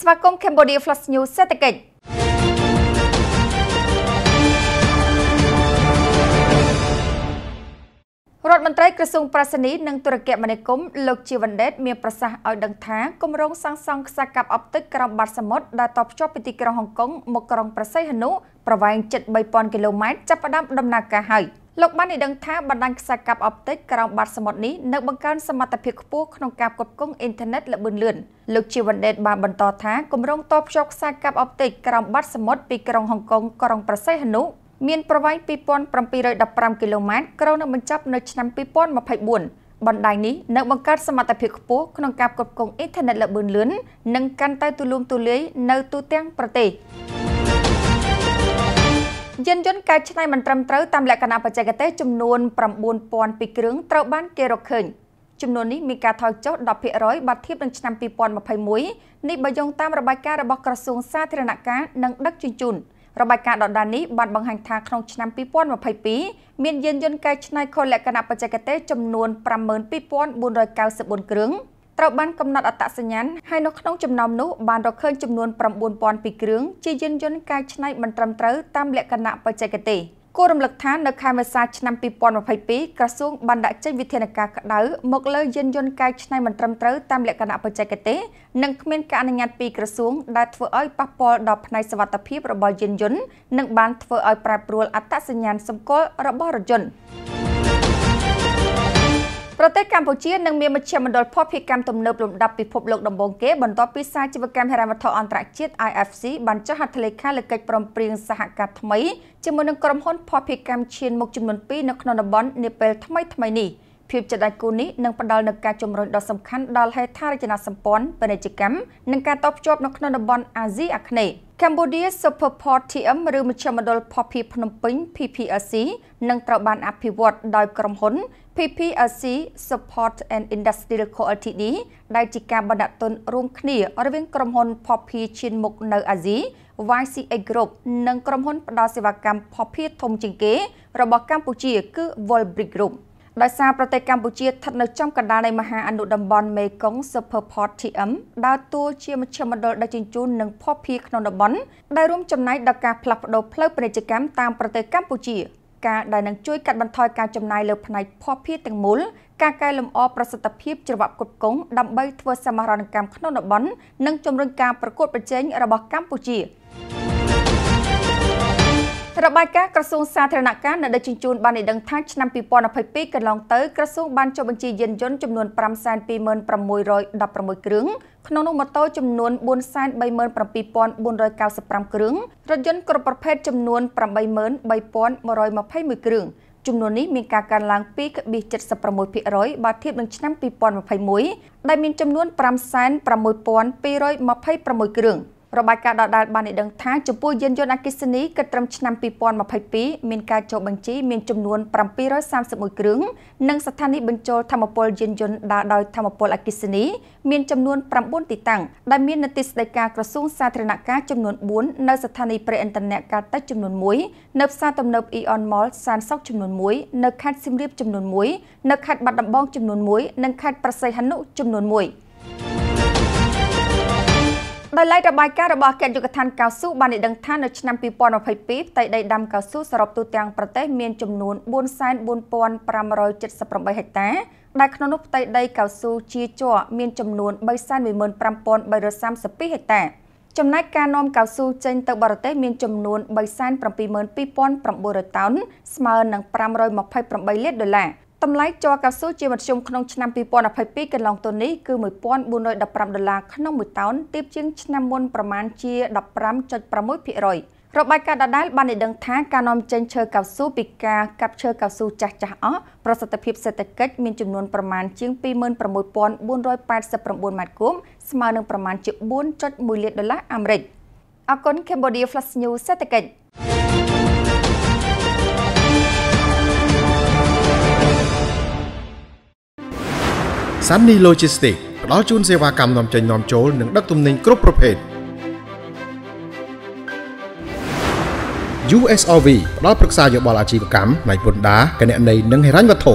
ស្វាគមន៍ Cambodia Flash News សេដ្ឋកិច្ចរដ្ឋមន្ត្រីក្រសួងប្រសិនីនិងទូរគមនាគមន៍លោកជីវណ្ឌិតមានប្រសាសន៍ឲ្យដឹងថាគម្រោងសាងសង់ខ្សែកាបអុបទិកក្រោមបាតសមុទ្រដែលតភ្ជាប់ពីទីក្រុងហុងកុងមកក្រុងប្រស័យហនុប្រវែងជិត3000គីឡូម៉ែត្រចាប់ផ្ដើមដំណើរការហើយ។លោកបានឲ្យដឹងថាបណ្ដាញខ្សែកាបអបតិកក្រោមបាតសមុទ្រនេះនៅបង្កើនសមត្ថភាពខ្ពស់ក្នុងការផ្គត់ផ្គង់អ៊ីនធឺណិតល្បឿនលឿនលោកជីវណ្ដេតបានបន្តថាគម្រោងតភ្ជាប់ខ្សែកាបអបតិកក្រោមបាតសមុទ្រពីក្រុងហុងកុងក្រុងប្រសេះហនុមានប្រវែង2715គីឡូម៉ែត្រក្រោយនឹងបញ្ចប់នៅឆ្នាំ2024បណ្ដាញនេះនឹងបង្កើតសមត្ថភាពខ្ពស់ក្នុងការផ្គត់ផ្គង់អ៊ីនធឺណិតល្បឿនលឿននិងកាន់តែទូលំទូលាយនៅទូទាំងប្រទេស។យានយន្តកែច្នៃមិនត្រឹមត្រូវតាមលក្ខណៈបច្ចេកទេសចំនួន9002គ្រឿងត្រូវបានគេរកឃើញចំនួននេះមានការថយចុះ10%បើធៀបនឹងឆ្នាំ2021នេះបើយោងតាមរបាយការណ៍របស់ក្រសួងសាធារណការនិងដឹកជញ្ជូនរបាយការណ៍ដដាននេះបានបង្ហាញថាក្នុងឆ្នាំ2022មានយានយន្តកែច្នៃខុសលក្ខណៈបច្ចេកទេសចំនួន52494គ្រឿងត្រូវបានកំណត់អត្តសញ្ញាណហើយនៅក្នុងចំណោមនោះបានរកឃើញចំនួន9002គ្រឿងជាយានយន្តកែច្នៃមិនត្រឹមត្រូវតាមលក្ខណៈបច្ចេកទេសគួររំលឹកថានៅខែមេសាឆ្នាំ2022ក្រសួងបានដាក់ចេញវិធានការក្តៅមកលើយានយន្តកែច្នៃមិនត្រឹមត្រូវតាមលក្ខណៈបច្ចេកទេសនិងគ្មានការអនុញ្ញាតពីក្រសួងដែលធ្វើឲ្យប៉ះពាល់ដល់ផ្នែកសុវត្ថិភាពរបស់យានយន្តនិងបានធ្វើឲ្យប្រែប្រួលអត្តសញ្ញាណសម្គាល់របស់រថយន្ត។ប្រទេសកម្ពុជានឹងមានមជ្ឈមណ្ឌលភស្តុភារកម្មទំនើបលំដាប់ពិភពលោកដំបូងគេបន្ទាប់ពីសារជីវកម្មហិរញ្ញវត្ថុអន្តរជាតិ IFC បានចុះហត្ថលេខាលើកិច្ចព្រមព្រៀងសហការថ្មីជាមួយនឹងក្រុមហ៊ុនភស្តុភារកម្មឈានមុខចំនួន2នៅក្នុងតំបន់នាពេលថ្មីៗនេះ។ភាពជាដាច់គូនេះនឹងផ្ដល់នូវការជំរុញដ៏សំខាន់ដល់ហេដ្ឋារចនាសម្ព័ន្ធពាណិជ្ជកម្មនិងការតបភ្ជាប់នៅក្នុងតំបន់អាស៊ីអាគ្នេយ៍ Cambodia Superport TM ឬមជ្ឈមណ្ឌលផភីភ្នំពេញ PPLC នឹងត្រូវបានអភិវឌ្ឍដោយក្រុមហ៊ុន PPLC Support and Industrial Co Ltd ដែលជាការបណ្ដាក់ទុនរួមគ្នារវាងក្រុមហ៊ុន Poppy ឈានមុខនៅអាស៊ី YCA Group និងក្រុមហ៊ុនផ្ដល់សេវាកម្ម Poppy ធំជាងគេរបស់កម្ពុជាគឺ Volbrick Group ដោយសារប្រទេសកម្ពុជាស្ថិតនៅចំកណ្ដាលនៃមហាអនុតំបន់មេគង្គ Superport TM ដើរតួជាមជ្ឈមណ្ឌលដឹកជញ្ជូននិងភស្តុភារក្នុងតំបន់ដែលរួមចំណែកដល់ការផ្លាស់ប្តូរផ្លូវពាណិជ្ជកម្មតាមប្រទេសកម្ពុជាការដែលនឹងជួយកាត់បន្ថយការចំណាយលើផ្នែកភស្តុភារទាំងមូលការកែលម្អប្រសិទ្ធភាពច្រវាក់គុតគង់ដើម្បីធ្វើសមាហរណកម្មក្នុងតំបន់និងជំរុញការប្រកួតប្រជែងរបស់កម្ពុជា។របាយការណ៍ក្រសួងសាធារណការនៅដឹកជញ្ជូនបានឲ្យដឹងថាឆ្នាំ2022កន្លងទៅក្រសួងបានចុះបញ្ជីយានយន្តចំនួន5,2616គ្រឿងក្នុងនោះម៉ូតូចំនួន437,495គ្រឿងរថយន្តគ្រប់ប្រភេទចំនួន83,121គ្រឿងចំនួននេះមានការកើនឡើង2.76%បើធៀបនឹងឆ្នាំ2021ដែលមានចំនួន5,6226គ្រឿង។របាយការណ៍ដដែលបានឲ្យដឹងថាចំពោះយានយន្តអគ្គិសនីគិតត្រឹមឆ្នាំ2022មានការចុះបញ្ជីមានចំនួន731គ្រឿងនិងស្ថានីយបញ្ចូលធម្មពលយានយន្តដើរដោយធម្មពលអគ្គិសនី មានចំនួន9ទីតាំងដែលមាននៅទីស្តីការក្រសួងសាធារណការចំនួន4នៅស្ថានីយ៍ព្រះឥន្ធនៈកាតិចចំនួន1នៅផ្សារទំនើប Aeon Mall សានសុកចំនួន1នៅខេត្តសៀមរាបចំនួន1នៅខេត្តបាត់ដំបងចំនួន1និងខេត្តប្រស័យហនុចំនួន1ដោយឡែករបាយការណ៍របស់អគ្គនាយកដ្ឋានកៅស៊ូបានឲ្យដឹងថានៅឆ្នាំ2022ផ្ទៃដីដាំកៅស៊ូសរុបទូទាំងប្រទេសមានចំនួន44578ហិកតាដែលក្នុងនោះផ្ទៃដីកៅស៊ូជាជ័រមានចំនួន315332ហិកតា ចំណែកការនាំកៅស៊ូចេញទៅបរទេសមានចំនួន372,900តោនស្មើនឹង528លានដុល្លារតម្លៃជ័រកៅស៊ូជាមធ្យមក្នុងឆ្នាំ2022កន្លងទៅនេះគឺ1415ដុល្លារក្នុង1តោនទៀបជាងឆ្នាំមុនប្រមាណជា15.6%របាយការណ៍ដដែលបានឲ្យដឹងថាការនាំចេញឈើកៅស៊ូពីការកាប់ឈើកៅស៊ូចាស់ចាស់អស់ប្រសិទ្ធភាពសេដ្ឋកិច្ចមានចំនួនប្រមាណជាង26489ម៉ែត្រគូបស្មើនឹងប្រមាណជា4.1លានដុល្លារអាមេរិកអគុណ Cambodia Flash News សេដ្ឋកិច្ច Sunny Logistics ផ្ដល់ជូនសេវាកម្មនាំចេញនាំចូល និងដឹកទំនិញគ្រប់ប្រភេទ USOV ផ្ដល់ប្រឹក្សាយោបល់អាជីវកម្មផ្នែកពន្ធដារគណនេយ្យនិងហិរញ្ញវត្ថុ